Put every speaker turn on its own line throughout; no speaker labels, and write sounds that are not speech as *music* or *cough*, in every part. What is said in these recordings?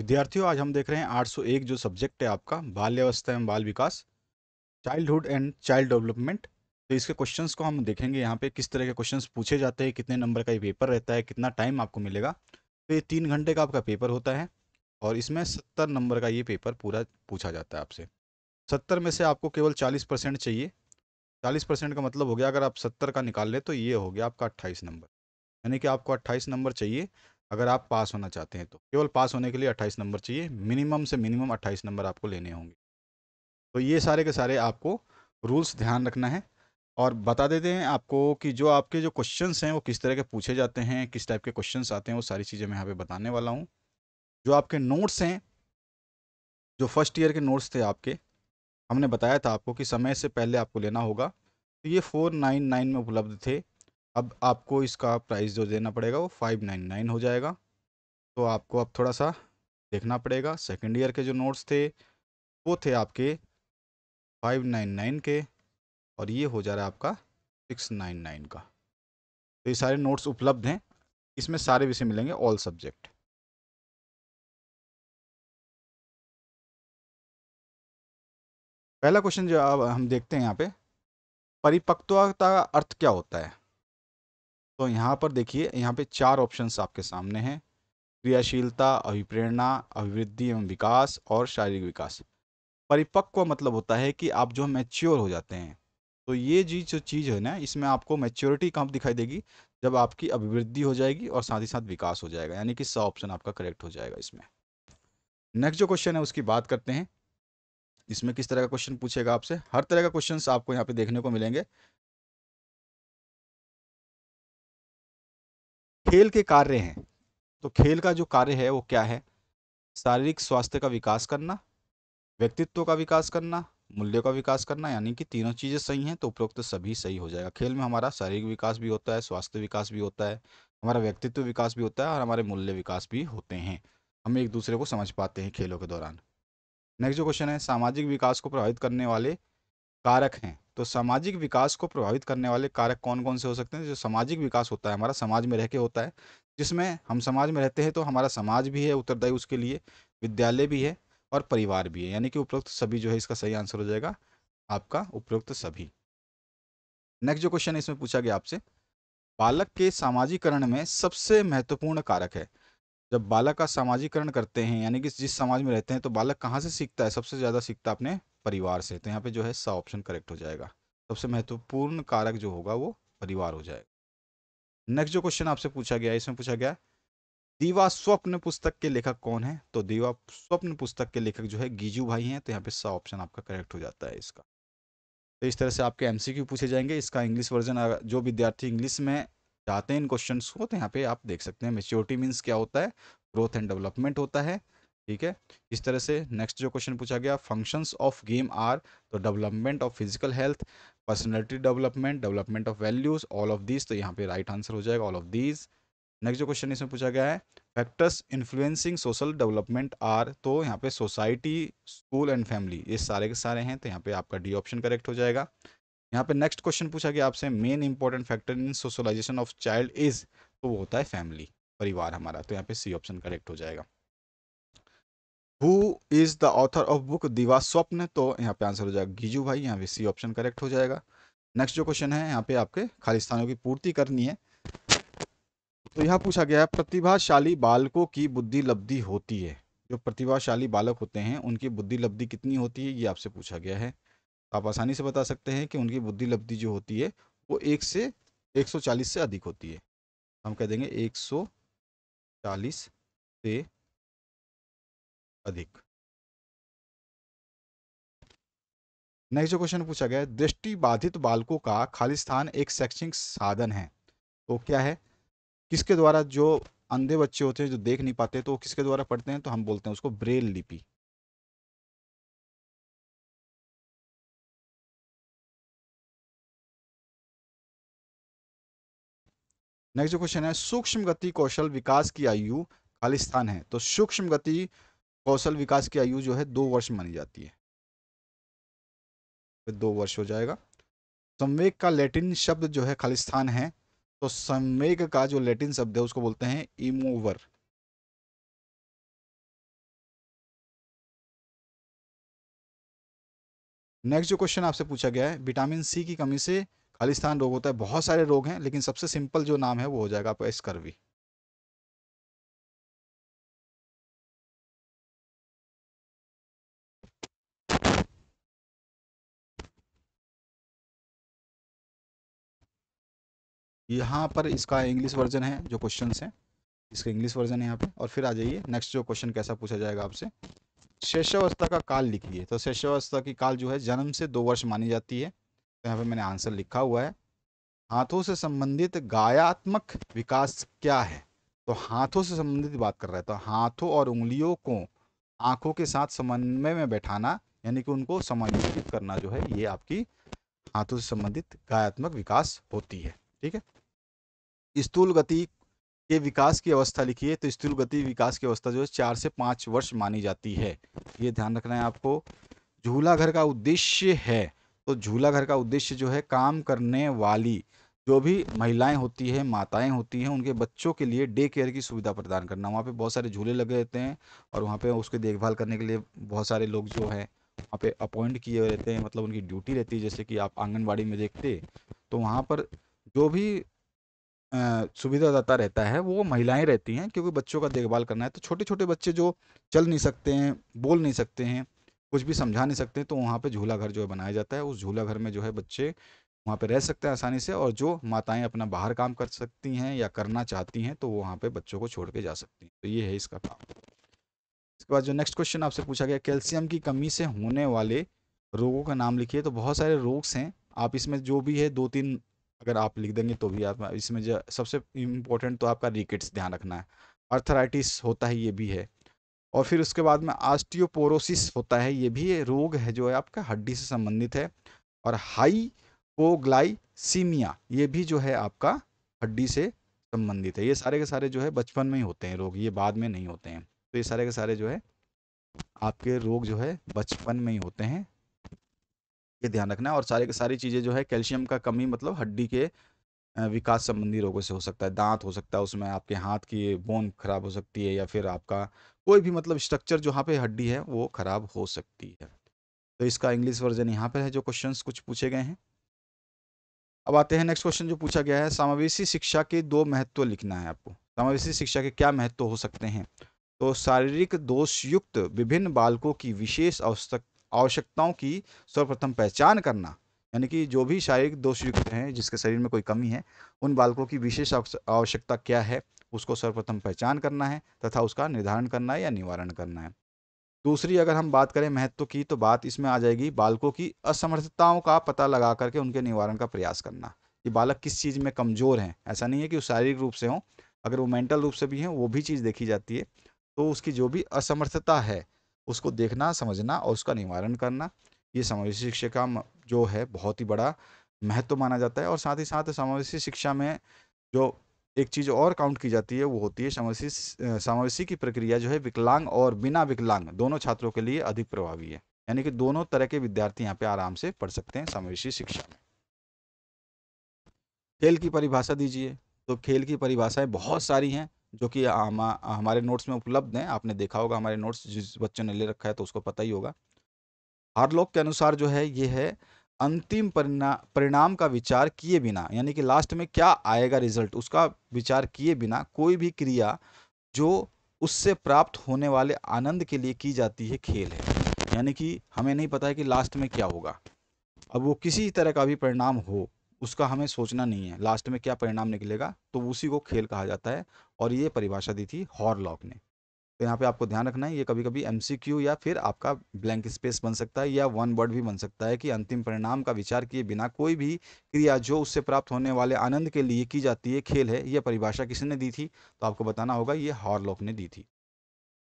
विद्यार्थियों आज हम देख रहे हैं 801 जो सब्जेक्ट है आपका बाल्यावस्था एवं बाल विकास चाइल्डहुड एंड चाइल्ड डेवलपमेंट तो इसके क्वेश्चंस को हम देखेंगे यहाँ पे किस तरह के क्वेश्चंस पूछे जाते हैं कितने नंबर का ये पेपर रहता है कितना टाइम आपको मिलेगा तो ये तीन घंटे का आपका पेपर होता है और इसमें सत्तर नंबर का ये पेपर पूरा पूछा जाता है आपसे सत्तर में से आपको केवल चालीस परसेंट चाहिए चालीस परसेंट का मतलब हो गया अगर आप सत्तर का निकाल लें तो ये हो गया आपका अट्ठाईस नंबर यानी कि आपको अट्ठाईस नंबर चाहिए अगर आप पास होना चाहते हैं तो केवल पास होने के लिए 28 नंबर चाहिए मिनिमम से मिनिमम 28 नंबर आपको लेने होंगे तो ये सारे के सारे आपको रूल्स ध्यान रखना है और बता देते हैं आपको कि जो आपके जो क्वेश्चंस हैं वो किस तरह के पूछे जाते हैं किस टाइप के क्वेश्चंस आते हैं वो सारी चीज़ें मैं यहाँ पे बताने वाला हूँ जो आपके नोट्स हैं जो फर्स्ट ईयर के नोट्स थे आपके हमने बताया था आपको कि समय से पहले आपको लेना होगा तो ये फोर नाइन नाइन में उपलब्ध थे अब आपको इसका प्राइस जो देना पड़ेगा वो फाइव नाइन नाइन हो जाएगा तो आपको अब थोड़ा सा देखना पड़ेगा सेकेंड ईयर के जो नोट्स थे वो थे आपके फाइव नाइन नाइन के और ये हो जा रहा है आपका सिक्स
नाइन नाइन का तो ये सारे नोट्स उपलब्ध हैं इसमें सारे विषय मिलेंगे ऑल सब्जेक्ट पहला क्वेश्चन जो अब हम देखते हैं यहाँ पे परिपक्वता का
अर्थ क्या होता है तो यहाँ पर देखिए यहाँ पे चार ऑप्शंस आपके सामने हैं क्रियाशीलता अभिप्रेरणा अभिवृद्धि एवं विकास और शारीरिक विकास परिपक्व मतलब होता है कि आप जो मैच्योर हो जाते हैं तो ये जी जो चीज़ है ना इसमें आपको मैच्योरिटी कहाँ दिखाई देगी जब आपकी अभिवृद्धि हो जाएगी और साथ ही साथ विकास हो जाएगा यानी कि सौ ऑप्शन आपका करेक्ट हो जाएगा इसमें नेक्स्ट जो क्वेश्चन है उसकी बात करते हैं
इसमें किस तरह का क्वेश्चन पूछेगा आपसे हर तरह का क्वेश्चन आपको यहाँ पे देखने को मिलेंगे खेल के कार्य हैं तो खेल का जो कार्य है वो क्या है शारीरिक स्वास्थ्य का विकास करना व्यक्तित्व
का विकास करना मूल्यों का विकास करना यानी कि तीनों चीज़ें सही हैं तो उपरोक्त सभी सही हो जाएगा खेल में हमारा शारीरिक विकास भी होता है स्वास्थ्य विकास भी होता है हमारा व्यक्तित्व विकास भी होता है और हमारे मूल्य विकास भी होते हैं हम एक दूसरे को समझ पाते हैं खेलों के दौरान नेक्स्ट जो क्वेश्चन है सामाजिक विकास को प्रभावित करने वाले कारक हैं तो सामाजिक विकास को प्रभावित करने वाले कारक कौन कौन से हो सकते हैं जो सामाजिक विकास होता है हमारा समाज में रह के होता है जिसमें हम समाज में रहते हैं तो हमारा समाज भी है उत्तरदायी उसके लिए विद्यालय भी है और परिवार भी है यानी कि उपयुक्त सभी जो है इसका सही आंसर हो जाएगा आपका उपयुक्त सभी नेक्स्ट जो क्वेश्चन है इसमें पूछा गया आपसे बालक के सामाजिकरण में सबसे महत्वपूर्ण कारक है जब बालक का सामाजिकरण करते हैं यानी कि जिस समाज में रहते हैं तो बालक कहाँ से सीखता है सबसे ज़्यादा सीखता है अपने परिवार से तो यहाँ पे जो है सा ऑप्शन करेक्ट हो जाएगा सबसे महत्वपूर्ण कारक जो होगा वो परिवार हो जाएगा नेक्स्ट जो क्वेश्चन आपसे पूछा गया इसमें पूछा गया दीवा स्वप्न पुस्तक के लेखक कौन है तो दीवा स्वप्न पुस्तक के लेखक जो है गीजू भाई हैं तो यहाँ पे सा ऑप्शन आपका करेक्ट हो जाता है इसका तो इस तरह से आपके एम पूछे जाएंगे इसका इंग्लिश वर्जन जो विद्यार्थी इंग्लिश में चाहते हैं इन क्वेश्चन को तो यहाँ पे आप देख सकते हैं मेच्योरिटी मीन्स क्या होता है ग्रोथ एंड डेवलपमेंट होता है ठीक है इस तरह से नेक्स्ट जो क्वेश्चन पूछा गया फंक्शंस ऑफ गेम आर तो development of physical health personality development development of values all of these तो यहाँ पे राइट right आंसर हो जाएगा ऑल ऑफ दीज नेक्स्ट जो क्वेश्चन इसमें पूछा गया है factors influencing social development are तो यहाँ पे सोसाइटी स्कूल एंड फैमिली ये सारे के सारे हैं तो यहाँ पे आपका डी ऑप्शन करेक्ट हो जाएगा यहाँ पे नेक्स्ट क्वेश्चन पूछा गया आपसे main important factor in socialization of child is तो वो होता है फैमिली परिवार हमारा तो यहाँ पे सी ऑप्शन करेक्ट हो जाएगा who is the author of book Divaswapna तो यहाँ पे आंसर हो जाएगा गीजू भाई यहाँ पे सी ऑप्शन करेक्ट हो जाएगा नेक्स्ट जो क्वेश्चन है यहाँ पे आपके खालिस्तानों की पूर्ति करनी है तो यहाँ पूछा गया है प्रतिभाशाली बालकों की बुद्धि लब्धि होती है जो प्रतिभाशाली बालक होते हैं उनकी बुद्धि लब्धि कितनी होती है ये आपसे पूछा गया है आप आसानी से बता सकते हैं कि उनकी बुद्धि लब्धि जो होती है वो एक
से 140 से अधिक होती है हम कह देंगे 140 से अधिक नेक्स्ट जो क्वेश्चन पूछा गया दृष्टि बाधित बालकों का खालिस्तान एक
शैक्षणिक साधन है तो क्या है किसके द्वारा जो अंधे बच्चे होते हैं जो
देख नहीं पाते तो किसके द्वारा पढ़ते हैं तो हम बोलते हैं उसको ब्रेल लिपि नेक्स्ट जो क्वेश्चन है सूक्ष्म गति कौशल विकास की आयु
खालिस्तान है तो सूक्ष्म गति कौशल विकास की आयु जो है दो वर्ष मानी जाती है दो वर्ष हो जाएगा संवेग का लैटिन शब्द जो
है खालिस्तान है तो संवेग का जो लैटिन शब्द है उसको बोलते हैं इमोवर नेक्स्ट जो क्वेश्चन आपसे पूछा गया है विटामिन सी की कमी से खालिस्तान रोग होता है बहुत सारे रोग हैं लेकिन सबसे सिंपल जो नाम है वो हो जाएगा आपका स्कर्वी यहाँ पर इसका इंग्लिश वर्जन है जो क्वेश्चन है इसका इंग्लिश वर्जन है यहाँ
पे और फिर आ जाइए नेक्स्ट जो क्वेश्चन कैसा पूछा जाएगा आपसे शैशवावस्था का काल लिखिए तो शैशवावस्था की काल जो है जन्म से दो वर्ष मानी जाती है तो यहाँ पे मैंने आंसर लिखा हुआ है हाथों से संबंधित गायात्मक विकास क्या है तो हाथों से संबंधित बात कर रहा है तो हाथों और उंगलियों को आंखों के साथ समन्वय में बैठाना यानी कि उनको समायोजित करना जो है ये आपकी हाथों से संबंधित गायात्मक विकास होती है ठीक है स्थूल गति के विकास की अवस्था लिखी है तो स्थूल गति विकास की अवस्था जो है चार से पाँच वर्ष मानी जाती है ये ध्यान रखना है आपको झूला घर का उद्देश्य है तो झूला घर का उद्देश्य जो है काम करने वाली जो भी महिलाएं होती हैं माताएं होती हैं उनके बच्चों के लिए डे केयर की सुविधा प्रदान करना वहाँ पे बहुत सारे झूले लगे रहते हैं और वहाँ पे उसके देखभाल करने के लिए बहुत सारे लोग जो हैं वहाँ पे अपॉइंट किए रहते हैं मतलब उनकी ड्यूटी रहती है जैसे कि आप आंगनबाड़ी में देखते तो वहाँ पर जो भी सुविधादाता रहता है वो महिलाएं रहती हैं क्योंकि बच्चों का देखभाल करना है तो छोटे छोटे बच्चे जो चल नहीं सकते हैं बोल नहीं सकते हैं कुछ भी समझा नहीं सकते तो वहाँ पे झूला घर जो है बनाया जाता है उस झूला घर में जो है बच्चे वहाँ पर रह सकते हैं आसानी से और जो माताएं अपना बाहर काम कर सकती हैं या करना चाहती हैं तो वो वहाँ पे बच्चों को छोड़ के जा सकती हैं तो ये है इसका काम इसके बाद जो नेक्स्ट क्वेश्चन आपसे पूछा गया कैल्शियम की कमी से होने वाले रोगों का नाम लिखिए तो बहुत सारे रोग्स हैं आप इसमें जो भी है दो तीन अगर आप लिख देंगे तो भी आप इसमें जो सबसे इम्पोर्टेंट तो आपका रिकेट्स ध्यान रखना है अर्थराइटिस होता है ये भी है और फिर उसके बाद में आस्टियोपोरोसिस होता है ये भी रोग है जो है आपका हड्डी से संबंधित है और हाईपोग्लाइसीमिया ये भी जो है आपका हड्डी से संबंधित है ये सारे के सारे जो है बचपन में ही होते हैं रोग ये बाद में नहीं होते हैं तो ये सारे के सारे जो है आपके रोग जो है बचपन में ही होते हैं ये ध्यान रखना है और सारे की सारी चीज़ें जो है कैल्शियम का कमी मतलब हड्डी के विकास संबंधी रोगों से हो सकता है दांत हो सकता है उसमें आपके हाथ की बोन खराब हो सकती है या फिर आपका कोई भी मतलब स्ट्रक्चर जहाँ पे हड्डी है वो खराब हो सकती है तो इसका इंग्लिश वर्जन यहाँ पर है जो क्वेश्चंस कुछ पूछे गए हैं अब आते हैं नेक्स्ट क्वेश्चन जो पूछा गया है समावेशी शिक्षा के दो महत्व लिखना है आपको समावेशी शिक्षा के क्या महत्व हो सकते हैं तो शारीरिक दोषयुक्त विभिन्न बालकों की विशेष आवश्यक आवश्यकताओं की सर्वप्रथम पहचान करना यानी कि जो भी शारीरिक दोष युक्त हैं जिसके शरीर में कोई कमी है उन बालकों की विशेष आवश्यकता क्या है उसको सर्वप्रथम पहचान करना है तथा उसका निर्धारण करना है या निवारण करना है दूसरी अगर हम बात करें महत्व की तो बात इसमें आ जाएगी बालकों की असमर्थताओं का पता लगा करके उनके निवारण का प्रयास करना कि बालक किस चीज़ में कमज़ोर हैं ऐसा नहीं है कि वो शारीरिक रूप से हों अगर वो मेंटल रूप से भी हैं वो भी चीज़ देखी जाती है तो उसकी जो भी असमर्थता है उसको देखना समझना और उसका निवारण करना ये समावेशी शिक्षा का जो है बहुत ही बड़ा महत्व माना जाता है और साथ ही साथ समावेशी शिक्षा में जो एक चीज़ और काउंट की जाती है वो होती है समावेशी समावेशी की प्रक्रिया जो है विकलांग और बिना विकलांग दोनों छात्रों के लिए अधिक प्रभावी है यानी कि दोनों तरह के विद्यार्थी यहाँ पे आराम से पढ़ सकते हैं समावेशी शिक्षा में खेल की परिभाषा दीजिए तो खेल की परिभाषाएं बहुत सारी हैं जो कि हमारे नोट्स में उपलब्ध हैं आपने देखा होगा हमारे नोट्स जिस बच्चे ने ले रखा है तो उसको पता ही होगा हर लोग के अनुसार जो है ये है अंतिम परिणाम परिणाम का विचार किए बिना यानी कि लास्ट में क्या आएगा रिजल्ट उसका विचार किए बिना कोई भी क्रिया जो उससे प्राप्त होने वाले आनंद के लिए की जाती है खेल है यानी कि हमें नहीं पता है कि लास्ट में क्या होगा अब वो किसी तरह का भी परिणाम हो उसका हमें सोचना नहीं है लास्ट में क्या परिणाम निकलेगा तो उसी को खेल कहा जाता है और ये परिभाषा दी थी हॉरलॉक ने तो यहाँ पे आपको ध्यान रखना है ये कभी कभी एम या फिर आपका ब्लैंक स्पेस बन सकता है या वन वर्ड भी बन सकता है कि अंतिम परिणाम का विचार किए बिना कोई भी क्रिया जो उससे प्राप्त होने वाले आनंद के लिए की जाती है खेल है यह परिभाषा किसने दी थी तो आपको बताना होगा ये हॉरलॉक ने दी थी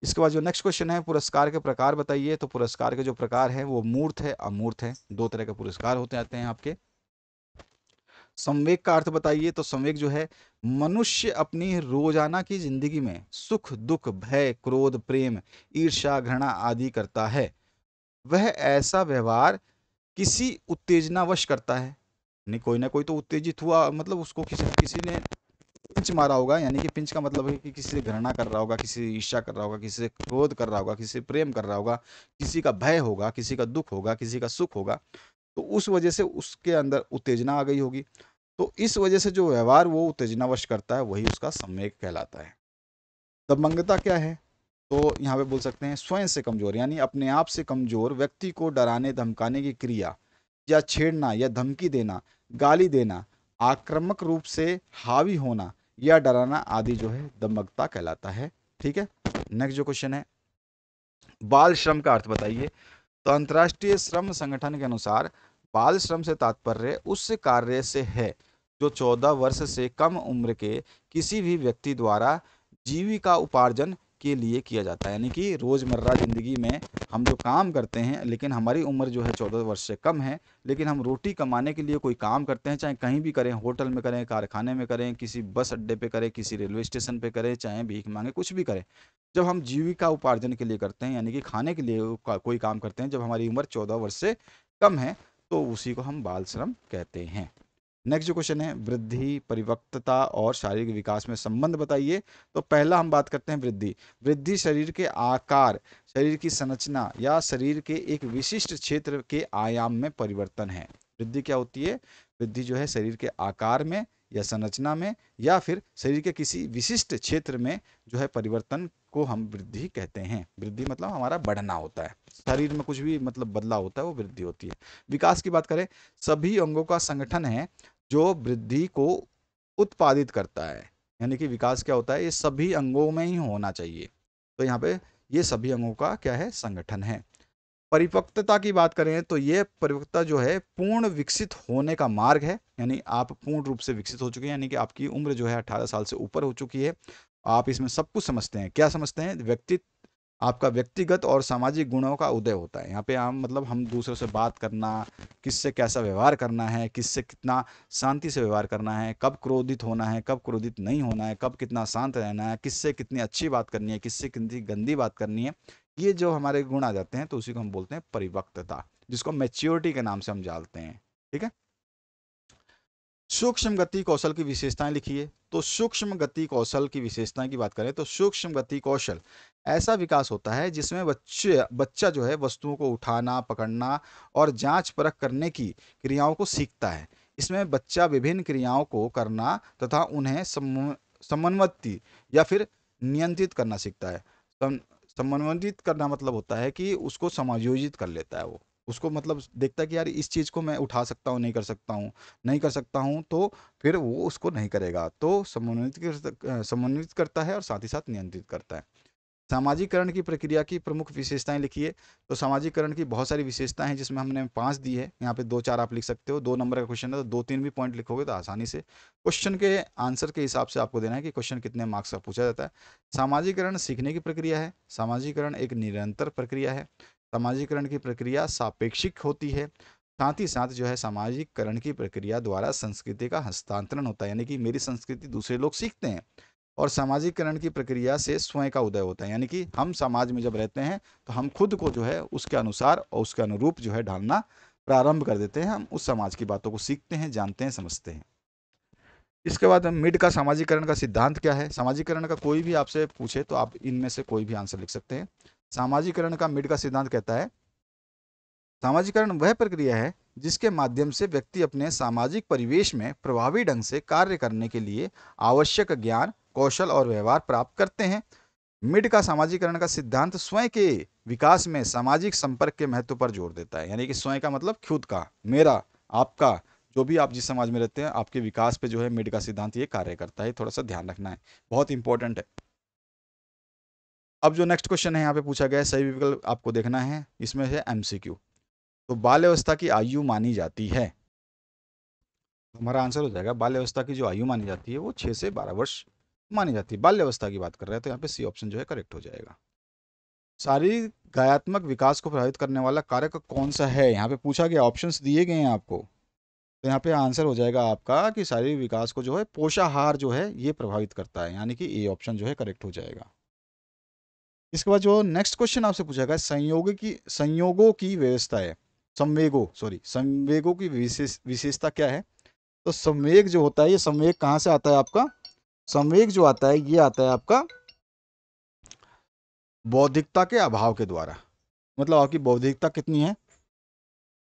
इसके बाद जो नेक्स्ट क्वेश्चन है पुरस्कार के प्रकार बताइए तो पुरस्कार के जो प्रकार है वो मूर्त है अमूर्त है दो तरह के पुरस्कार होते आते हैं आपके संवेग का अर्थ बताइए तो संवेग जो है मनुष्य अपनी रोजाना की जिंदगी में सुख दुख भय क्रोध प्रेम ईर्षा घृणा आदि करता है वह ऐसा व्यवहार किसी उत्तेजनावश करता है नहीं कोई ना कोई तो उत्तेजित हुआ मतलब उसको किसी किसी ने पिंच मारा होगा यानी कि पिंच का मतलब है कि किसी से घृणा कर रहा होगा किसी से ईर्षा कर रहा होगा किसी से क्रोध कर रहा होगा किसी से प्रेम कर रहा होगा किसी का भय होगा किसी का दुख होगा किसी का सुख होगा तो उस वजह से उसके अंदर उत्तेजना आ गई होगी तो इस वजह से जो व्यवहार वो उत्तेजनावश करता है वही उसका सम्यक कहलाता है दबंगता क्या है तो यहाँ पे बोल सकते हैं स्वयं से कमजोर यानी अपने आप से कमजोर व्यक्ति को डराने धमकाने की क्रिया या छेड़ना या धमकी देना गाली देना आक्रामक रूप से हावी होना या डराना आदि जो है दमकता कहलाता है ठीक है नेक्स्ट जो क्वेश्चन है बाल श्रम का अर्थ बताइए तो अंतर्राष्ट्रीय श्रम संगठन के अनुसार बाल श्रम से तात्पर्य उस कार्य से है जो 14 वर्ष से कम उम्र के किसी भी व्यक्ति द्वारा जीविका उपार्जन के लिए किया जाता है यानी कि रोज़मर्रा ज़िंदगी में हम जो काम करते हैं लेकिन हमारी उम्र जो है चौदह वर्ष से कम है लेकिन हम रोटी कमाने के लिए कोई काम करते हैं चाहे कहीं भी करें होटल में करें कारखाने में करें किसी बस अड्डे पे करें किसी रेलवे स्टेशन पे करें चाहे भीख मांगे कुछ भी करें जब हम जीविका उपार्जन के लिए करते हैं यानी कि खाने के लिए कोई काम करते हैं जब हमारी उम्र चौदह वर्ष से कम है तो उसी को हम बाल श्रम कहते हैं नेक्स्ट जो क्वेश्चन है वृद्धि परिवक्तता और शारीरिक विकास में संबंध बताइए तो पहला हम बात करते हैं वृद्धि वृद्धि शरीर के आकार शरीर की संरचना या शरीर के एक विशिष्ट क्षेत्र के आयाम में परिवर्तन है वृद्धि क्या होती है वृद्धि जो है शरीर के आकार में या संरचना में या फिर शरीर के किसी विशिष्ट क्षेत्र में जो है परिवर्तन को हम वृद्धि कहते हैं वृद्धि मतलब हमारा बढ़ना होता है शरीर में कुछ भी मतलब बदलाव होता है वो वृद्धि होती है विकास की बात करें सभी अंगों का संगठन है जो वृद्धि को उत्पादित करता है यानी कि विकास क्या होता है ये सभी अंगों में ही होना चाहिए तो यहाँ पे ये सभी अंगों का क्या है संगठन है परिपक्वता की बात करें तो ये परिपक्वता जो है पूर्ण विकसित होने का मार्ग है यानी आप पूर्ण रूप से विकसित हो चुके हैं यानी कि आपकी उम्र जो है अठारह साल से ऊपर हो चुकी है आप इसमें सब कुछ समझते हैं क्या समझते हैं व्यक्तित्व आपका व्यक्तिगत और सामाजिक गुणों का उदय होता है यहाँ पे हम मतलब हम दूसरों से बात करना किससे कैसा व्यवहार करना है किससे कितना शांति से व्यवहार करना है कब क्रोधित होना है कब क्रोधित नहीं होना है कब कितना शांत रहना है किससे कितनी अच्छी बात करनी है किससे कितनी गंदी बात करनी है ये जो हमारे गुण आ जाते हैं तो उसी को हम बोलते हैं परिवक्तता जिसको मेच्योरिटी के नाम से हम जानते हैं ठीक है सूक्ष्म गति कौशल की विशेषताएं लिखिए तो सूक्ष्म गति कौशल की विशेषताएं की बात करें तो सूक्ष्म गति कौशल ऐसा विकास होता है जिसमें बच्चे बच्चा जो है वस्तुओं को उठाना पकड़ना और जांच परख करने की क्रियाओं को सीखता है इसमें बच्चा विभिन्न क्रियाओं को करना तथा उन्हें समन्वति या फिर नियंत्रित करना सीखता है समन्वित करना मतलब होता है कि उसको समायोजित कर लेता है वो उसको मतलब देखता है कि यार इस चीज़ को मैं उठा सकता हूँ नहीं कर सकता हूँ नहीं कर सकता हूँ तो फिर वो उसको नहीं करेगा तो समन्वित समन्वित करता है और साथ ही साथ नियंत्रित करता है सामाजिकरण की प्रक्रिया की प्रमुख विशेषताएं लिखिए तो सामाजिकरण की बहुत सारी विशेषताएं हैं जिसमें हमने पांच दी है यहाँ पे दो चार आप लिख सकते हो दो नंबर का क्वेश्चन है तो दो तीन भी पॉइंट लिखोगे तो आसानी से क्वेश्चन के आंसर के हिसाब से आपको देना है कि क्वेश्चन कितने मार्क्स का पूछा जाता है सामाजिकरण सीखने की प्रक्रिया है सामाजिकरण एक निरंतर प्रक्रिया है सामाजिकरण की प्रक्रिया सापेक्षिक होती है साथ ही साथ जो है सामाजिककरण की प्रक्रिया द्वारा संस्कृति का हस्तांतरण होता है यानी कि मेरी संस्कृति दूसरे लोग सीखते हैं और सामाजिकरण की प्रक्रिया से स्वयं का उदय होता है यानी कि हम समाज में जब रहते हैं तो हम खुद को जो है उसके अनुसार और उसके अनुरूप जो है ढालना प्रारंभ कर देते हैं हम उस समाज की बातों को सीखते हैं जानते हैं समझते हैं इसके बाद मिड का सामाजिकरण का सिद्धांत क्या है सामाजिकरण का कोई भी आपसे पूछे तो आप इनमें से कोई भी आंसर लिख सकते हैं सामाजिकरण का मिड का सिद्धांत कहता है सामाजिकरण वह प्रक्रिया है जिसके माध्यम से व्यक्ति अपने सामाजिक परिवेश में प्रभावी ढंग से कार्य करने के लिए आवश्यक ज्ञान कौशल और व्यवहार प्राप्त करते हैं मिड का सामाजिकरण का सिद्धांत स्वयं के विकास में सामाजिक संपर्क के महत्व पर जोर देता है यानी कि स्वयं का मतलब खुद का मेरा आपका जो भी आप जिस समाज में रहते हैं आपके विकास पे जो है मिड का सिद्धांत ये कार्य करता है थोड़ा सा ध्यान रखना है बहुत इंपॉर्टेंट है अब जो नेक्स्ट क्वेश्चन है यहाँ पे पूछा गया है सही विकल्प आपको देखना है इसमें है एमसीक्यू तो बाल्यवस्था की आयु मानी जाती है हमारा आंसर हो जाएगा बाल्यवस्था की जो आयु मानी जाती है वो छः से बारह वर्ष मानी जाती है बाल्यवस्था की बात कर रहे हैं तो यहाँ पे सी ऑप्शन जो है करेक्ट हो जाएगा शारीरिक गायात्मक विकास को प्रभावित करने वाला कारक कौन सा है यहाँ पे पूछा गया ऑप्शन दिए गए हैं आपको तो यहाँ पे आंसर हो जाएगा आपका कि शारीरिक विकास को जो है पोषाहार जो है ये प्रभावित करता है यानी कि ए ऑप्शन जो है करेक्ट हो जाएगा इसके बाद जो नेक्स्ट क्वेश्चन आपसे पूछा गया संयोग की संयोगों की व्यवस्था है संवेगो सॉरी संवेगों की विशेष विशेषता क्या है तो संवेग जो होता है ये संवेग कहाँ से आता है आपका संवेग जो आता है ये आता है आपका बौद्धिकता के अभाव के द्वारा मतलब आपकी बौद्धिकता कितनी है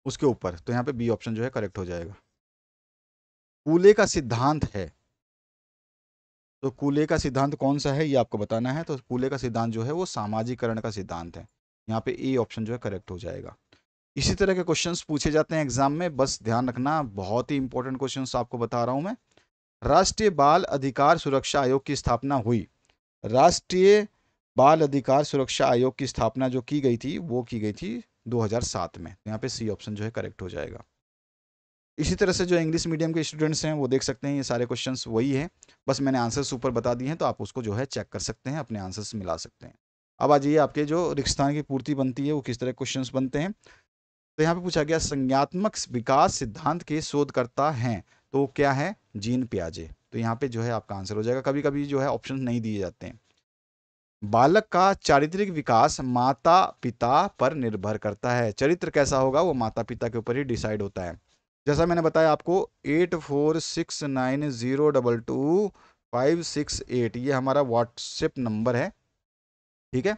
उसके ऊपर तो यहाँ पे बी ऑप्शन जो है करेक्ट हो जाएगा कूले का सिद्धांत है तो कूले का सिद्धांत कौन सा है ये आपको बताना है तो कूले का सिद्धांत जो है वो सामाजिकरण का सिद्धांत है यहाँ पे ए ऑप्शन जो है करेक्ट हो जाएगा इसी तरह के क्वेश्चंस पूछे जाते हैं एग्जाम में बस ध्यान रखना बहुत ही इंपॉर्टेंट क्वेश्चंस आपको बता रहा हूँ मैं राष्ट्रीय बाल अधिकार सुरक्षा आयोग की स्थापना हुई राष्ट्रीय बाल अधिकार सुरक्षा आयोग की स्थापना जो की गई थी वो की गई थी 2007 में तो यहाँ पे सी ऑप्शन जो है करेक्ट हो जाएगा इसी तरह से जो इंग्लिश मीडियम के स्टूडेंट्स हैं वो देख सकते हैं ये सारे क्वेश्चंस वही हैं बस मैंने आंसर्स ऊपर बता दिए हैं तो आप उसको जो है चेक कर सकते हैं अपने आंसर्स मिला सकते हैं अब आ जाइए आपके जो रिक्स्थान की पूर्ति बनती है वो किस तरह क्वेश्चन बनते हैं तो यहाँ पे पूछा गया संज्ञात्मक विकास सिद्धांत के शोधकर्ता हैं तो क्या है जीन प्याजे तो यहाँ पे जो है आपका आंसर हो जाएगा कभी कभी जो है ऑप्शन नहीं दिए जाते हैं बालक का चारित्रिक विकास माता पिता पर निर्भर करता है चरित्र कैसा होगा वो माता पिता के ऊपर ही डिसाइड होता है जैसा मैंने बताया आपको eight four six nine zero double two five six eight ये हमारा व्हाट्सएप नंबर है ठीक है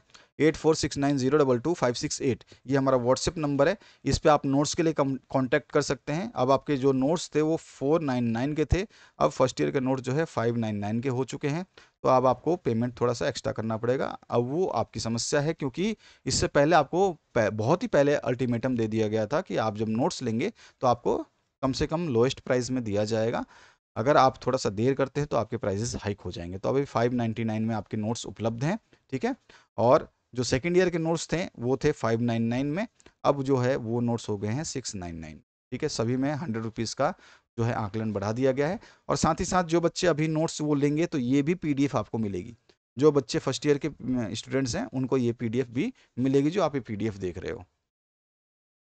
eight four six nine zero double two five six eight ये हमारा व्हाट्सएप नंबर है इस पर आप नोट्स के लिए कॉन्टैक्ट कर सकते हैं अब आपके जो नोट्स थे वो फोर नाइन नाइन के थे अब फर्स्ट ईयर के नोट्स जो है फाइव नाइन नाइन के हो चुके हैं तो अब आपको पेमेंट थोड़ा सा एक्स्ट्रा करना पड़ेगा अब वो आपकी समस्या है क्योंकि इससे पहले आपको बहुत ही पहले अल्टीमेटम दे दिया गया था कि आप जब नोट्स लेंगे तो आपको कम से कम लोएस्ट प्राइस में दिया जाएगा अगर आप थोड़ा सा देर करते हैं तो आपके प्राइजेस हाइक हो जाएंगे तो अभी 599 में आपके नोट्स उपलब्ध हैं ठीक है और जो सेकेंड ईयर के नोट्स थे वो थे 599 में अब जो है वो नोट्स हो गए हैं 699 ठीक है सभी में हंड्रेड रुपीज़ का जो है आंकलन बढ़ा दिया गया है और साथ ही साथ जो बच्चे अभी नोट्स वो लेंगे तो ये भी पीडीएफ आपको मिलेगी जो बच्चे फर्स्ट ईयर के स्टूडेंट्स हैं उनको ये पीडीएफ भी मिलेगी जो आप ये पीडीएफ देख रहे हो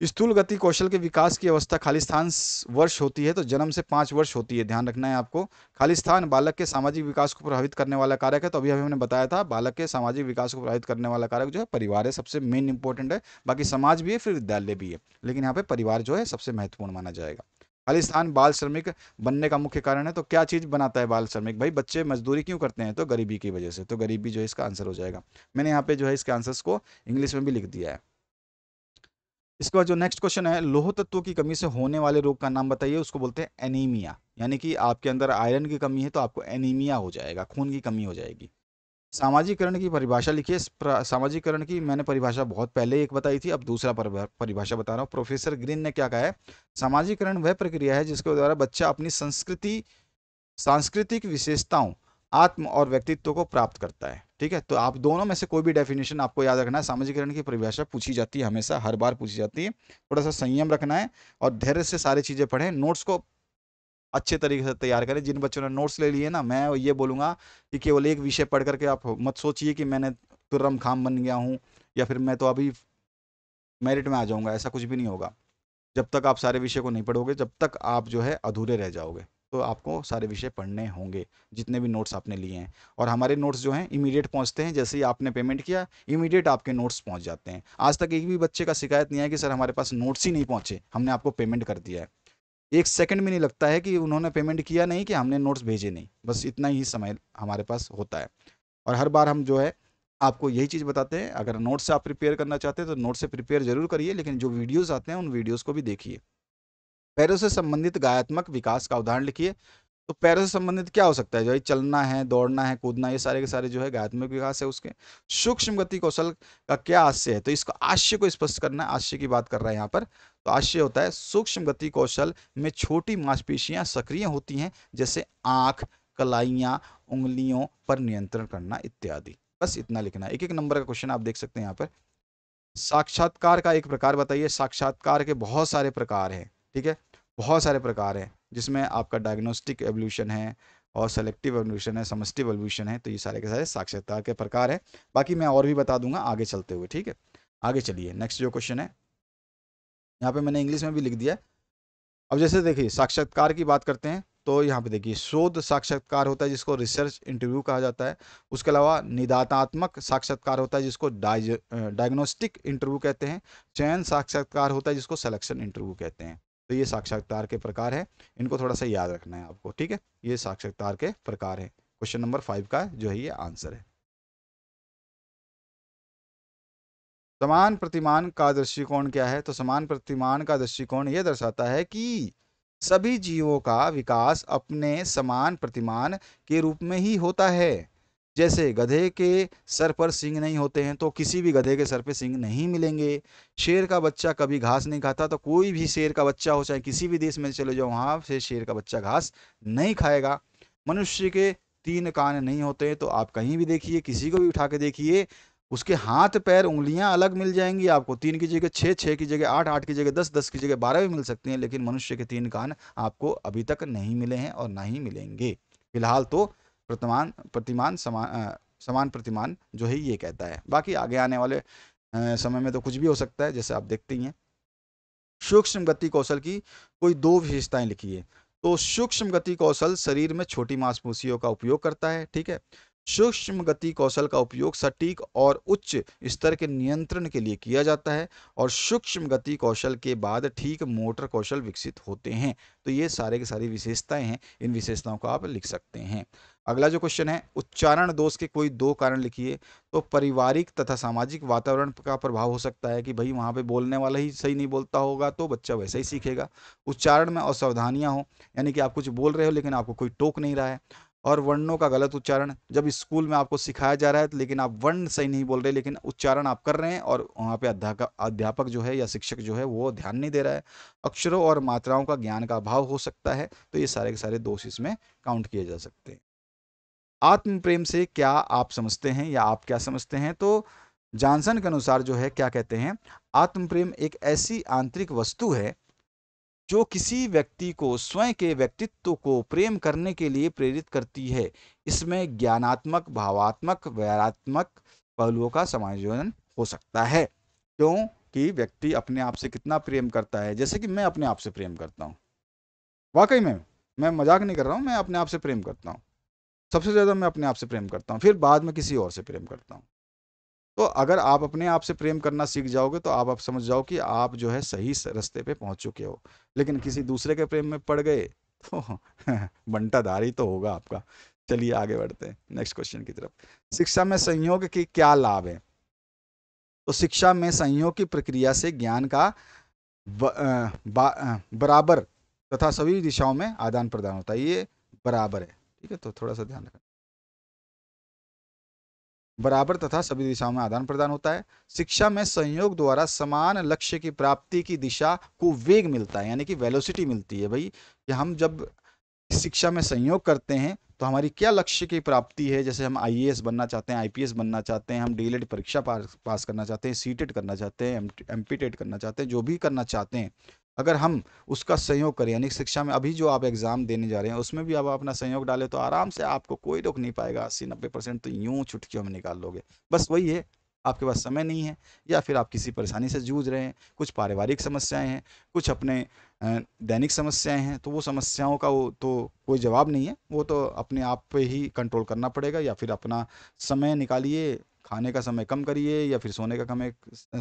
स्थूल गति कौशल के विकास की अवस्था खालिस्थान वर्ष होती है तो जन्म से पाँच वर्ष होती है ध्यान रखना है आपको खालिस्थान बालक के सामाजिक विकास को प्रभावित करने वाला कारक है तो अभी अभी हमने बताया था बालक के सामाजिक विकास को प्रभावित करने वाला कारक जो है परिवार है सबसे मेन इंपॉर्टेंट है बाकी समाज भी है फिर विद्यालय भी है लेकिन यहाँ पे परिवार जो है सबसे महत्वपूर्ण माना जाएगा खालिस्थान बाल श्रमिक बनने का मुख्य कारण है तो क्या चीज़ बनाता है बाल श्रमिक भाई बच्चे मजदूरी क्यों करते हैं तो गरीबी की वजह से तो गरीबी जो है इसका आंसर हो जाएगा मैंने यहाँ पे जो है इसके आंसर्स को इंग्लिश में भी लिख दिया है इसके बाद जो नेक्स्ट क्वेश्चन है लोह तत्व की कमी से होने वाले रोग का नाम बताइए उसको बोलते हैं एनीमिया यानी कि आपके अंदर आयरन की कमी है तो आपको एनीमिया हो जाएगा खून की कमी हो जाएगी सामाजिकरण की परिभाषा लिखिए सामाजिकरण की मैंने परिभाषा बहुत पहले एक बताई थी अब दूसरा परिभाषा बता रहा हूँ प्रोफेसर ग्रीन ने क्या कहा है सामाजिकरण वह प्रक्रिया है जिसके द्वारा बच्चा अपनी संस्कृति सांस्कृतिक विशेषताओं आत्म और व्यक्तित्व को प्राप्त करता है ठीक है तो आप दोनों में से कोई भी डेफिनेशन आपको याद रखना है सामाजिकरण की परिभाषा पूछी जाती है हमेशा हर बार पूछी जाती है थोड़ा सा संयम रखना है और धैर्य से सारी चीज़ें पढ़ें नोट्स को अच्छे तरीके से तैयार करें जिन बच्चों ने नोट्स ले लिए ना मैं ये बोलूँगा कि केवल एक विषय पढ़ करके आप मत सोचिए कि मैंने तुर्रम खाम बन गया हूँ या फिर मैं तो अभी मेरिट में आ जाऊँगा ऐसा कुछ भी नहीं होगा जब तक आप सारे विषय को नहीं पढ़ोगे जब तक आप जो है अधूरे रह जाओगे तो आपको सारे विषय पढ़ने होंगे जितने भी नोट्स आपने लिए हैं और हमारे नोट्स जो हैं इमीडिएट पहुंचते हैं जैसे ही आपने पेमेंट किया इमीडिएट आपके नोट्स पहुंच जाते हैं आज तक एक भी बच्चे का शिकायत नहीं है कि सर हमारे पास नोट्स ही नहीं पहुंचे हमने आपको पेमेंट कर दिया है एक सेकेंड में नहीं लगता है कि उन्होंने पेमेंट किया नहीं कि हमने नोट्स भेजे नहीं बस इतना ही समय हमारे पास होता है और हर बार हम जो है आपको यही चीज़ बताते हैं अगर नोट्स आप प्रिपेयर करना चाहते हैं तो नोट्स से प्रिपेयर जरूर करिए लेकिन जो वीडियोज़ आते हैं उन वीडियोज़ को भी देखिए पैरों से संबंधित गायात्मक विकास का उदाहरण लिखिए तो पैरों से संबंधित क्या हो सकता है जो है चलना है दौड़ना है कूदना ये सारे के सारे जो है गायात्मक विकास है उसके सूक्ष्म गति कौशल का क्या आशय है तो इसको आशय को स्पष्ट करना है आशय की बात कर रहा है यहाँ पर तो आशय होता है सूक्ष्म गति कौशल में छोटी मांसपेशियां सक्रिय होती हैं जैसे आंख कलाइया उंगलियों पर नियंत्रण करना इत्यादि बस इतना लिखना एक एक नंबर का क्वेश्चन आप देख सकते हैं यहाँ पर साक्षात्कार का एक प्रकार बताइए साक्षात्कार के बहुत सारे प्रकार हैं ठीक है बहुत सारे प्रकार हैं जिसमें आपका डायग्नोस्टिक एवोल्यूशन है और सेलेक्टिव एवोल्यूशन है समस्टिव एवोल्यूशन है तो ये सारे के सारे साक्षरता के प्रकार है बाकी मैं और भी बता दूंगा आगे चलते हुए ठीक है आगे चलिए नेक्स्ट जो क्वेश्चन है यहाँ पे मैंने इंग्लिश में भी लिख दिया अब जैसे देखिए साक्षात्कार की बात करते हैं तो यहाँ पे देखिए शोध साक्षात्कार होता है जिसको रिसर्च इंटरव्यू कहा जाता है उसके अलावा निदातात्मक साक्षात्कार होता है जिसको डायग्नोस्टिक इंटरव्यू कहते हैं चयन साक्षात्कार होता है जिसको सिलेक्शन इंटरव्यू कहते हैं तो ये साक्षात्कार के प्रकार है इनको थोड़ा सा याद रखना है आपको ठीक है ये साक्षात्कार के प्रकार है क्वेश्चन नंबर फाइव का जो है ये आंसर है समान प्रतिमान का दृष्टिकोण क्या है तो समान प्रतिमान का दृष्टिकोण यह दर्शाता है कि सभी जीवों का विकास अपने समान प्रतिमान के रूप में ही होता है जैसे गधे के सर पर सिंग नहीं होते हैं तो किसी भी गधे के सर पर सिंग नहीं मिलेंगे शेर का बच्चा कभी घास नहीं खाता तो कोई भी शेर का बच्चा हो चाहे किसी भी देश में चले जाओ वहाँ से शेर का बच्चा घास नहीं खाएगा मनुष्य के तीन कान नहीं होते हैं तो आप कहीं भी देखिए किसी को भी उठा के देखिए उसके हाथ पैर उंगलियां अलग मिल जाएंगी आपको तीन की जगह छः छः की जगह आठ आठ की जगह दस दस की जगह बारह भी मिल सकती हैं लेकिन मनुष्य के तीन कान आपको अभी तक नहीं मिले हैं और ना ही मिलेंगे फिलहाल तो प्रतिमान प्रतिमान समान समान प्रतिमान जो है ये कहता है बाकी आगे आने वाले समय में तो कुछ भी हो सकता है जैसे आप देखते ही हैं सूक्ष्म गति कौशल की कोई दो विशेषताएं लिखी है तो सूक्ष्म गति कौशल शरीर में छोटी मांसपूसियों का उपयोग करता है ठीक है सूक्ष्म गति कौशल का उपयोग सटीक और उच्च स्तर के नियंत्रण के लिए किया जाता है और सूक्ष्म गति कौशल के बाद ठीक मोटर कौशल विकसित होते हैं तो ये सारे के सारी विशेषताएं हैं इन विशेषताओं को आप लिख सकते हैं अगला जो क्वेश्चन है उच्चारण दोष के कोई दो कारण लिखिए तो पारिवारिक तथा सामाजिक वातावरण का प्रभाव हो सकता है कि भाई वहाँ पे बोलने वाला ही सही नहीं बोलता होगा तो बच्चा वैसा ही सीखेगा उच्चारण में असावधानियाँ हो यानी कि आप कुछ बोल रहे हो लेकिन आपको कोई टोक नहीं रहा है और वर्णों का गलत उच्चारण जब स्कूल में आपको सिखाया जा रहा है लेकिन आप वर्ण सही नहीं बोल रहे लेकिन उच्चारण आप कर रहे हैं और वहाँ पे अध्यापक अध्यापक जो है या शिक्षक जो है वो ध्यान नहीं दे रहा है अक्षरों और मात्राओं का ज्ञान का अभाव हो सकता है तो ये सारे के सारे दोष इसमें काउंट किए जा सकते हैं आत्म प्रेम से क्या आप समझते हैं या आप क्या समझते हैं तो जॉनसन के अनुसार जो है क्या कहते हैं आत्म प्रेम एक ऐसी आंतरिक वस्तु है जो किसी व्यक्ति को स्वयं के व्यक्तित्व को प्रेम करने के लिए प्रेरित करती है इसमें ज्ञानात्मक भावात्मक व्यारात्मक पहलुओं का समायोजन हो सकता है क्योंकि व्यक्ति अपने आप से कितना प्रेम करता है जैसे कि मैं अपने आप से प्रेम करता हूँ वाकई में मैं मजाक नहीं कर रहा हूँ मैं अपने आप से प्रेम करता हूँ सबसे ज़्यादा मैं अपने आप से प्रेम करता हूँ फिर बाद में किसी और से प्रेम करता हूँ तो अगर आप अपने आप से प्रेम करना सीख जाओगे तो आप आप समझ जाओ कि आप जो है सही रास्ते पे पहुंच चुके हो लेकिन किसी दूसरे के प्रेम में पड़ गए तो *laughs* बंटाधारी तो होगा आपका चलिए आगे बढ़ते हैं नेक्स्ट क्वेश्चन की तरफ शिक्षा में संयोग के क्या लाभ है तो शिक्षा में संयोग की प्रक्रिया से ज्ञान का ब, आ, बा, आ, बराबर तथा सभी दिशाओं में आदान प्रदान होता है ये बराबर है ठीक है तो थोड़ा सा ध्यान रखना बराबर तथा सभी दिशाओं में आदान प्रदान होता है शिक्षा में संयोग द्वारा समान लक्ष्य की प्राप्ति की दिशा को वेग मिलता है यानी कि वेलोसिटी मिलती है भाई कि हम जब शिक्षा में संयोग करते हैं तो हमारी क्या लक्ष्य की प्राप्ति है जैसे हम आई बनना चाहते हैं आई बनना चाहते हैं हम डी e परीक्षा पास करना चाहते हैं सी e करना चाहते हैं एम e करना चाहते हैं जो भी करना चाहते हैं अगर हम उसका सहयोग करें यानी शिक्षा में अभी जो आप एग्ज़ाम देने जा रहे हैं उसमें भी आप अपना सहयोग डालें तो आराम से आपको कोई रोक नहीं पाएगा अस्सी नब्बे परसेंट तो यूँ छुटकियों में निकाल लोगे बस वही है आपके पास समय नहीं है या फिर आप किसी परेशानी से जूझ रहे हैं कुछ पारिवारिक समस्याएं हैं कुछ अपने दैनिक समस्याएं हैं तो वो समस्याओं का वो तो कोई जवाब नहीं है वो तो अपने आप पे ही कंट्रोल करना पड़ेगा या फिर अपना समय निकालिए खाने का समय कम करिए या फिर सोने का समय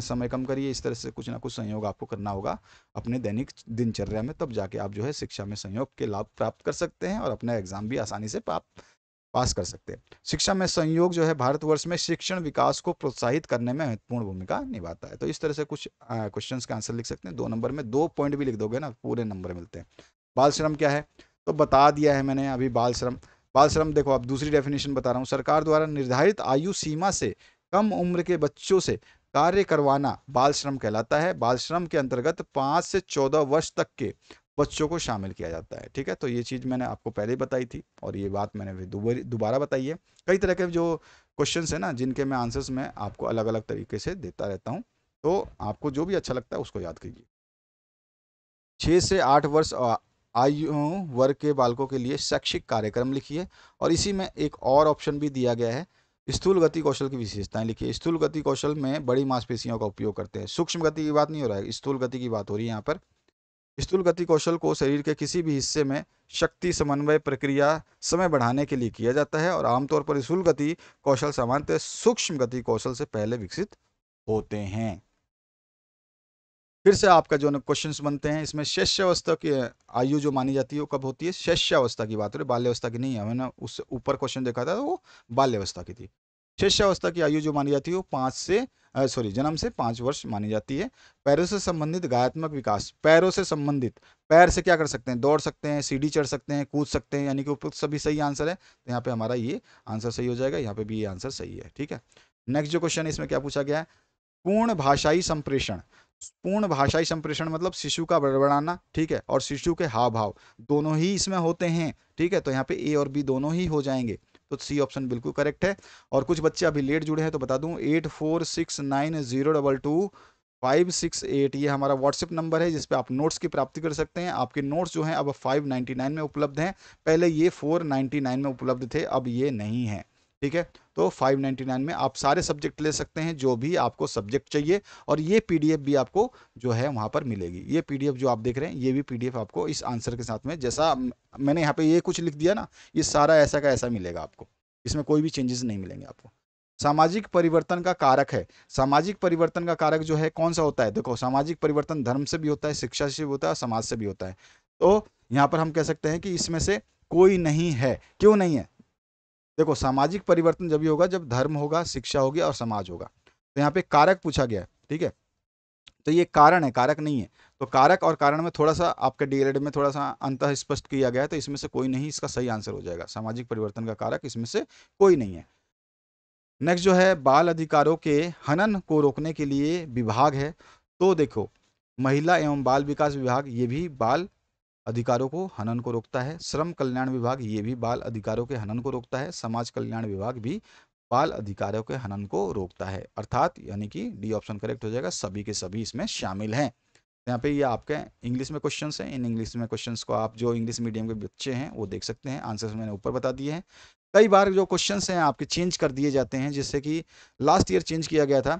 समय कम करिए इस तरह से कुछ ना कुछ संयोग आपको करना होगा अपने दैनिक दिनचर्या में तब जाके आप जो है शिक्षा में संयोग के लाभ प्राप्त कर सकते हैं और अपना एग्जाम भी आसानी से प्राप्त पास कर सकते हैं शिक्षा में संयोग जो है भारतवर्ष में शिक्षण विकास को प्रोत्साहित करने में महत्वपूर्ण भूमिका निभाता है तो इस तरह से कुछ क्वेश्चंस का आंसर लिख सकते हैं दो नंबर में दो पॉइंट भी लिख दोगे ना पूरे नंबर मिलते हैं बाल श्रम क्या है तो बता दिया है मैंने अभी बाल श्रम बाल श्रम देखो आप दूसरी डेफिनेशन बता रहा हूँ सरकार द्वारा निर्धारित आयु सीमा से कम उम्र के बच्चों से कार्य करवाना बाल श्रम कहलाता है बाल श्रम के अंतर्गत पाँच से चौदह वर्ष तक के बच्चों को शामिल किया जाता है ठीक है तो ये चीज़ मैंने आपको पहले ही बताई थी और ये बात मैंने दोबारा बताई है कई तरह के जो क्वेश्चन है ना जिनके मैं आंसर्स में आपको अलग अलग तरीके से देता रहता हूँ तो आपको जो भी अच्छा लगता है उसको याद कीजिए छः से आठ वर्ष आयु वर्ग के बालकों के लिए शैक्षिक कार्यक्रम लिखिए और इसी में एक और ऑप्शन भी दिया गया है स्थूल गति कौशल की विशेषताएं लिखिए स्थूल गति कौशल में बड़ी मांसपेशियों का उपयोग करते हैं सूक्ष्म गति की बात नहीं हो रहा है स्थूल गति की बात हो रही है यहाँ पर स्थूल गति कौशल को शरीर के किसी भी हिस्से में शक्ति समन्वय प्रक्रिया समय बढ़ाने के लिए किया जाता है और आमतौर पर स्थूल गति कौशल सामान्यतः सूक्ष्म गति कौशल से पहले विकसित होते हैं फिर से आपका जो क्वेश्चन बनते हैं इसमें शैष्यावस्था की आयु जो मानी जाती है वो कब होती है शैष्यावस्था की बात हो रही है बाल्यावस्था की नहीं है मैंने उससे ऊपर क्वेश्चन देखा था वो बाल्यावस्था की थी शैष्यावस्था की आयु जो मानी जाती है वो पाँच से सॉरी जन्म से पाँच वर्ष मानी जाती है पैरों से संबंधित गायात्मक विकास पैरों से संबंधित पैर से क्या कर सकते हैं दौड़ सकते हैं सीढ़ी चढ़ सकते हैं कूद सकते हैं यानी कि उपयुक्त सभी सही आंसर है तो यहाँ पे हमारा ये आंसर सही हो जाएगा यहाँ पे भी ये आंसर सही है ठीक है नेक्स्ट जो क्वेश्चन है इसमें क्या पूछा गया है पूर्ण भाषाई संप्रेषण पूर्ण भाषाई संप्रेषण मतलब शिशु का बड़बड़ाना ठीक है और शिशु के हाव भाव दोनों ही इसमें होते हैं ठीक है तो यहाँ पे ए और बी दोनों ही हो जाएंगे तो सी ऑप्शन बिल्कुल करेक्ट है और कुछ बच्चे अभी लेट जुड़े हैं तो बता दूं eight four six nine zero double two five six eight ये हमारा व्हाट्सएप नंबर है जिसपे आप नोट्स की प्राप्ति कर सकते हैं आपके नोट्स जो हैं अब फाइव नाइन में उपलब्ध हैं पहले ये फोर नाइन में उपलब्ध थे अब ये नहीं है ठीक है तो 599 में आप सारे सब्जेक्ट ले सकते हैं जो भी आपको सब्जेक्ट चाहिए और ये पीडीएफ भी आपको जो है वहाँ पर मिलेगी ये पीडीएफ जो आप देख रहे हैं ये भी पीडीएफ आपको इस आंसर के साथ में जैसा मैंने यहाँ पे ये कुछ लिख दिया ना ये सारा ऐसा का ऐसा मिलेगा आपको इसमें कोई भी चेंजेस नहीं मिलेंगे आपको सामाजिक परिवर्तन का कारक है सामाजिक परिवर्तन का कारक जो है कौन सा होता है देखो सामाजिक परिवर्तन धर्म से भी होता है शिक्षा से भी होता है समाज से भी होता है तो यहाँ पर हम कह सकते हैं कि इसमें से कोई नहीं है क्यों नहीं है देखो सामाजिक परिवर्तन जब भी होगा जब धर्म होगा शिक्षा होगी और समाज होगा तो यहाँ पे कारक पूछा गया है ठीक है तो ये कारण है कारक नहीं है तो कारक और कारण में थोड़ा सा आपके डीएलएड में थोड़ा सा अंत स्पष्ट किया गया है तो इसमें से कोई नहीं इसका सही आंसर हो जाएगा सामाजिक परिवर्तन का कारक इसमें से कोई नहीं है नेक्स्ट जो है बाल अधिकारों के हनन को रोकने के लिए विभाग है तो देखो महिला एवं बाल विकास विभाग ये भी बाल अधिकारों को हनन को रोकता है श्रम कल्याण विभाग ये भी बाल अधिकारों के हनन को रोकता है समाज कल्याण विभाग भी बाल अधिकारों के हनन को रोकता है अर्थात यानी कि डी ऑप्शन करेक्ट हो जाएगा सभी के सभी इसमें शामिल हैं यहाँ पे ये आपके इंग्लिश में क्वेश्चन हैं इन इंग्लिश में क्वेश्चन को आप जो इंग्लिश मीडियम के बच्चे हैं वो देख सकते हैं आंसर मैंने ऊपर बता दिए हैं कई बार जो क्वेश्चन हैं आपके चेंज कर दिए जाते हैं जिससे कि लास्ट ईयर चेंज किया गया था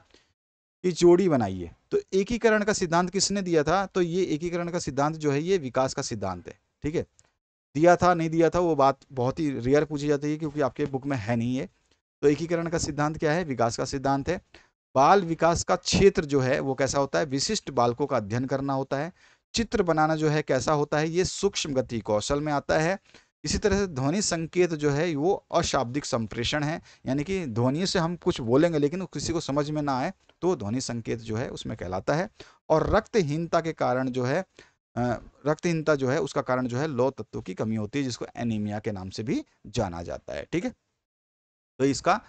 की जोड़ी बनाइए तो एकीकरण का सिद्धांत किसने दिया था तो ये एकीकरण का सिद्धांत जो है ये विकास का सिद्धांत है ठीक है दिया था नहीं दिया था वो बात बहुत ही रेयर पूछी जाती है क्योंकि आपके बुक में है नहीं है तो एकीकरण का सिद्धांत क्या है विकास का सिद्धांत है बाल विकास का क्षेत्र जो है वो कैसा होता है विशिष्ट बालकों का अध्ययन करना होता है चित्र बनाना जो है कैसा होता है ये सूक्ष्म गति कौशल में आता है इसी तरह से ध्वनि संकेत जो है वो अशाब्दिक संप्रेषण है यानी कि ध्वनि से हम कुछ बोलेंगे लेकिन किसी को समझ में ना आए तो ध्वनि संकेत जो है उसमें कहलाता है और रक्तहीनता के कारण जो है रक्तहीनता जो है उसका कारण जो है लौ तत्व की कमी होती है जिसको एनीमिया के नाम से भी जाना जाता है ठीक है तो इसका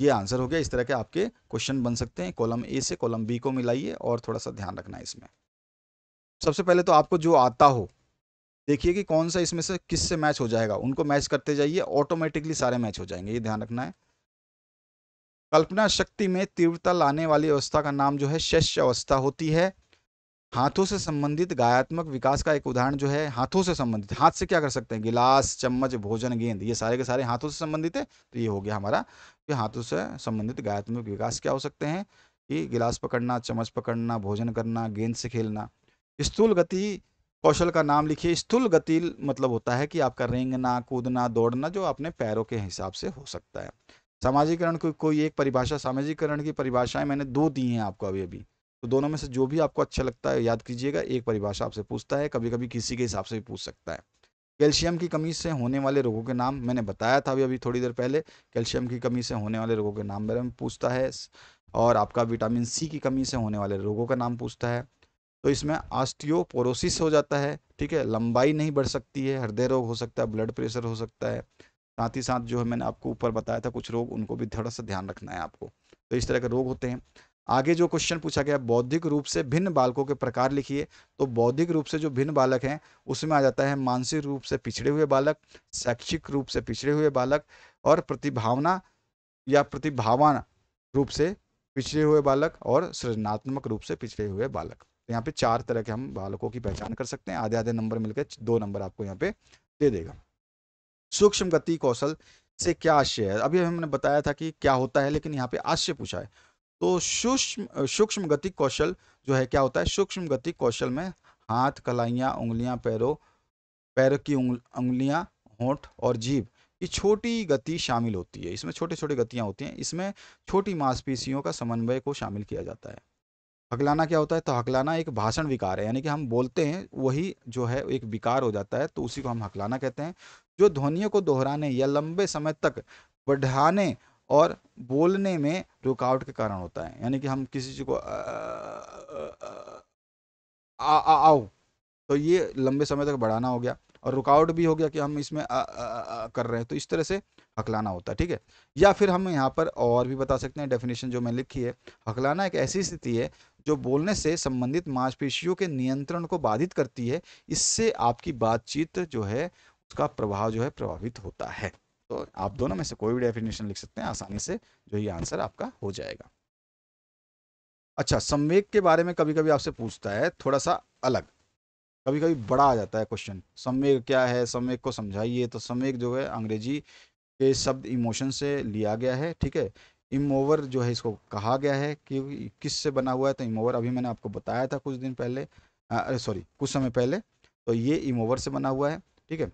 ये आंसर हो गया इस तरह के आपके क्वेश्चन बन सकते हैं कॉलम ए से कॉलम बी को मिलाइए और थोड़ा सा ध्यान रखना इसमें सबसे पहले तो आपको जो आता हो देखिए कि कौन सा इसमें से किस से मैच हो जाएगा उनको मैच करते जाइए ऑटोमेटिकली सारे मैच हो जाएंगे ये ध्यान रखना है कल्पना शक्ति में तीव्रता लाने वाली अवस्था का नाम जो है शैश्य अवस्था होती है हाथों से संबंधित गायात्मक विकास का एक उदाहरण जो है हाथों से संबंधित हाथ से क्या कर सकते हैं गिलास चम्मच भोजन गेंद ये सारे के सारे हाथों से संबंधित है तो ये हो गया हमारा कि हाथों से संबंधित गायात्मक विकास क्या हो सकते हैं कि गिलास पकड़ना चम्मच पकड़ना भोजन करना गेंद से खेलना स्थूल गति कौशल का नाम लिखिए स्थूल गतिल मतलब होता है कि आपका रेंगना कूदना दौड़ना जो अपने पैरों के हिसाब से हो सकता है सामाजिकरण की कोई एक परिभाषा सामाजिकरण की परिभाषाएं मैंने दो दी हैं आपको अभी अभी तो दोनों में से जो भी आपको अच्छा लगता है याद कीजिएगा एक परिभाषा आपसे पूछता है कभी कभी किसी के हिसाब से भी पूछ सकता है कैल्शियम की कमी से होने वाले रोगों के नाम मैंने बताया था अभी अभी थोड़ी देर पहले कैल्शियम की कमी से होने वाले रोगों के नाम बारे में पूछता है और आपका विटामिन सी की कमी से होने वाले रोगों का नाम पूछता है तो इसमें आस्टियोपोरोसिस हो जाता है ठीक है लंबाई नहीं बढ़ सकती है हृदय रोग हो सकता है ब्लड प्रेशर हो सकता है साथ ही साथ जो है मैंने आपको ऊपर बताया था कुछ रोग उनको भी थोड़ा सा ध्यान रखना है आपको तो इस तरह के रोग होते हैं आगे जो क्वेश्चन पूछा गया बौद्धिक रूप से भिन्न बालकों के प्रकार लिखिए तो बौद्धिक रूप से जो भिन्न बालक हैं उसमें आ जाता है मानसिक रूप से पिछड़े हुए बालक शैक्षिक रूप से पिछड़े हुए बालक और प्रतिभावना या प्रतिभावान रूप से पिछड़े हुए बालक और सृजनात्मक रूप से पिछड़े हुए बालक तो यहाँ पे चार तरह के हम बालकों की पहचान कर सकते हैं आधे आधे नंबर मिलकर दो नंबर आपको यहाँ पे दे देगा सूक्ष्म गति कौशल से क्या आशय है अभी हमने बताया था कि क्या होता है लेकिन यहाँ पे आशय पूछा है तो सूक्ष्म सूक्ष्म गति कौशल जो है क्या होता है सूक्ष्म गति कौशल में हाथ कलाइयाँ उंगलियाँ पैरों पैर की उंगलियाँ होंठ और जीभ की छोटी गति शामिल होती है इसमें छोटे छोटे गतियाँ होती हैं इसमें छोटी मांसपेशियों का समन्वय को शामिल किया जाता है हकलाना क्या होता है तो हकलाना एक भाषण विकार है यानी कि हम बोलते हैं वही जो है एक विकार हो जाता है तो उसी को हम हकलाना कहते हैं जो ध्वनियों को दोहराने या लंबे समय तक बढ़ाने और बोलने में रुकावट के कारण होता है यानी कि हम किसी चीज़ को आ तो ये लंबे समय तक बढ़ाना हो गया और रुकावट भी हो गया कि हम इसमें आ, आ, आ, कर रहे हैं तो इस तरह से हकलाना होता है ठीक है या फिर हम यहाँ पर और भी बता सकते हैं डेफिनेशन जो मैं लिखी है हकलाना एक ऐसी स्थिति है जो बोलने से संबंधित मांसपेशियों के नियंत्रण को बाधित करती है इससे आपकी बातचीत जो है उसका प्रभाव जो है प्रभावित होता है तो आप दोनों में से कोई भी डेफिनेशन लिख सकते हैं आसानी से जो ये आंसर आपका हो जाएगा अच्छा संवेद के बारे में कभी कभी आपसे पूछता है थोड़ा सा अलग कभी कभी बड़ा आ जाता है क्वेश्चन सम्यक क्या है सम्यक को समझाइए तो सम्यक जो है अंग्रेजी के शब्द इमोशन से लिया गया है ठीक है इमोवर जो है इसको कहा गया है कि किस से बना हुआ है तो इमोवर अभी मैंने आपको बताया था कुछ दिन पहले सॉरी कुछ समय पहले तो ये इमोवर से बना हुआ है ठीक है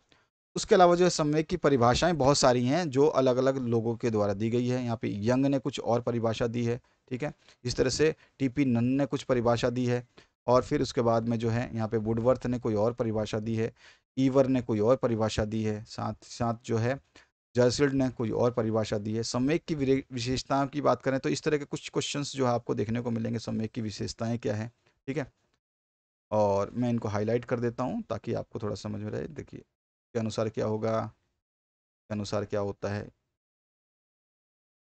उसके अलावा जो है सम्यक की परिभाषाएं बहुत सारी हैं जो अलग अलग लोगों के द्वारा दी गई है यहाँ पे यंग ने कुछ और परिभाषा दी है ठीक है इस तरह से टीपी नन ने कुछ परिभाषा दी है और फिर उसके बाद में जो है यहाँ पे वुडवर्थ ने कोई और परिभाषा दी है ईवर ने कोई और परिभाषा दी है साथ साथ जो है जर्सिल्ड ने कोई और परिभाषा दी है सम्यक की विशेषताओं की बात करें तो इस तरह के कुछ क्वेश्चंस जो है आपको देखने को मिलेंगे सम्यक की विशेषताएं क्या है ठीक है और मैं इनको हाईलाइट कर देता हूँ ताकि आपको थोड़ा समझ में रहे देखिए के अनुसार क्या होगा के अनुसार क्या होता है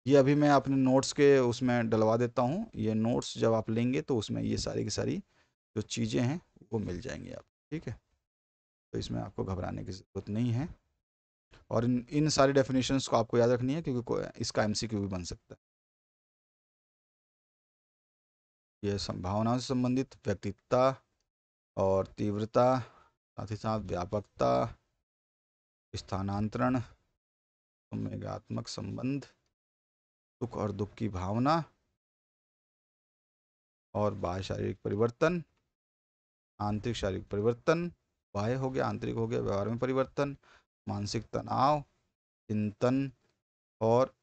ये अभी मैं अपने नोट्स के उसमें डलवा देता हूँ ये नोट्स जब आप लेंगे तो उसमें ये सारी की सारी जो चीज़ें हैं वो मिल जाएंगी आप ठीक है तो इसमें आपको घबराने की ज़रूरत नहीं है और इन इन सारी डेफिनेशंस को आपको याद रखनी है क्योंकि इसका एमसीक्यू भी बन सकता है यह संभावनाओं से संबंधित व्यक्तित्वता और तीव्रता साथ ही साथ व्यापकता स्थानांतरण
संवेगात्मक संबंध सुख और दुख की भावना और बाह्य शारीरिक परिवर्तन आंतरिक शारीरिक
परिवर्तन बाह्य हो गया आंतरिक हो गया व्यवहार में परिवर्तन मानसिक तनाव चिंतन और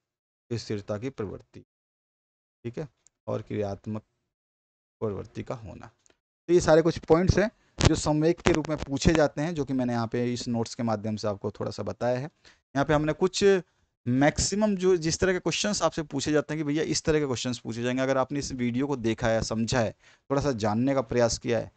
स्थिरता की प्रवृत्ति ठीक है और क्रियात्मक प्रवृत्ति का होना तो ये सारे कुछ पॉइंट्स हैं जो संवेक के रूप में पूछे जाते हैं जो कि मैंने यहाँ पे इस नोट्स के माध्यम से आपको थोड़ा सा बताया है यहाँ पे हमने कुछ मैक्सिमम जो जिस तरह के क्वेश्चंस आपसे पूछे जाते हैं कि भैया इस तरह के क्वेश्चंस पूछे जाएंगे अगर आपने इस वीडियो को देखा है समझा है थोड़ा सा जानने का प्रयास किया है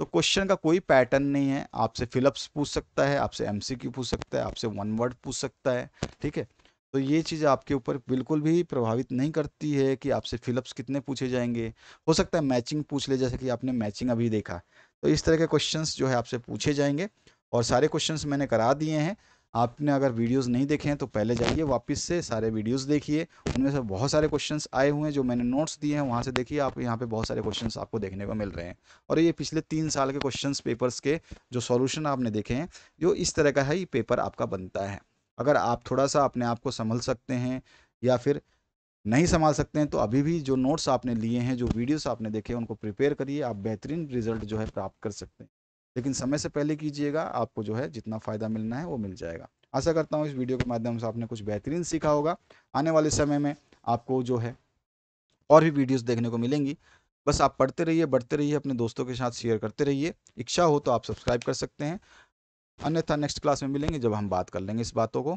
तो क्वेश्चन का कोई पैटर्न नहीं है आपसे फिलअप्स पूछ सकता है आपसे एमसीक्यू पूछ सकता है आपसे वन वर्ड पूछ सकता है ठीक है तो ये चीज़ आपके ऊपर बिल्कुल भी प्रभावित नहीं करती है कि आपसे फिलअप्स कितने पूछे जाएंगे हो सकता है मैचिंग पूछ ले जैसे कि आपने मैचिंग अभी देखा तो इस तरह के क्वेश्चन जो है आपसे पूछे जाएंगे और सारे क्वेश्चन मैंने करा दिए हैं आपने अगर वीडियोस नहीं देखे हैं तो पहले जाइए वापस से सारे वीडियोस देखिए उनमें से बहुत सारे क्वेश्चंस आए हुए हैं जो मैंने नोट्स दिए हैं वहाँ से देखिए आप यहाँ पे बहुत सारे क्वेश्चंस आपको देखने को मिल रहे हैं और ये पिछले तीन साल के क्वेश्चंस पेपर्स के जो सॉल्यूशन आपने देखे हैं जो इस तरह का है ये पेपर आपका बनता है अगर आप थोड़ा सा अपने आप को संभल सकते हैं या फिर नहीं संभाल सकते हैं तो अभी भी जो नोट्स आपने लिए हैं जो वीडियोज़ आपने देखे उनको प्रिपेयर करिए आप बेहतरीन रिजल्ट जो है प्राप्त कर सकते हैं लेकिन समय से पहले कीजिएगा आपको जो है जितना फ़ायदा मिलना है वो मिल जाएगा आशा करता हूँ इस वीडियो के माध्यम से आपने कुछ बेहतरीन सीखा होगा आने वाले समय में आपको जो है और भी वीडियोस देखने को मिलेंगी बस आप पढ़ते रहिए बढ़ते रहिए अपने दोस्तों के साथ शेयर करते रहिए इच्छा हो तो आप सब्सक्राइब कर सकते हैं अन्यथा नेक्स्ट क्लास में मिलेंगे जब हम बात कर लेंगे इस बातों को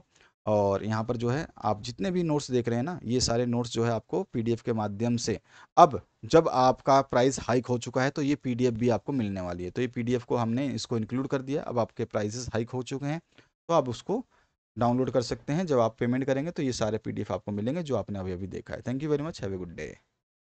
और यहाँ पर जो है आप जितने भी नोट्स देख रहे हैं ना ये सारे नोट्स जो है आपको पीडीएफ के माध्यम से अब जब आपका प्राइस हाइक हो चुका है तो ये पीडीएफ भी आपको मिलने वाली है तो ये पीडीएफ को हमने इसको इंक्लूड कर दिया अब आपके प्राइसेस हाइक हो चुके हैं तो आप उसको डाउनलोड कर सकते
हैं जब आप पेमेंट करेंगे तो ये सारे पी आपको मिलेंगे जो आपने अभी अभी देखा है thank you very much have a good day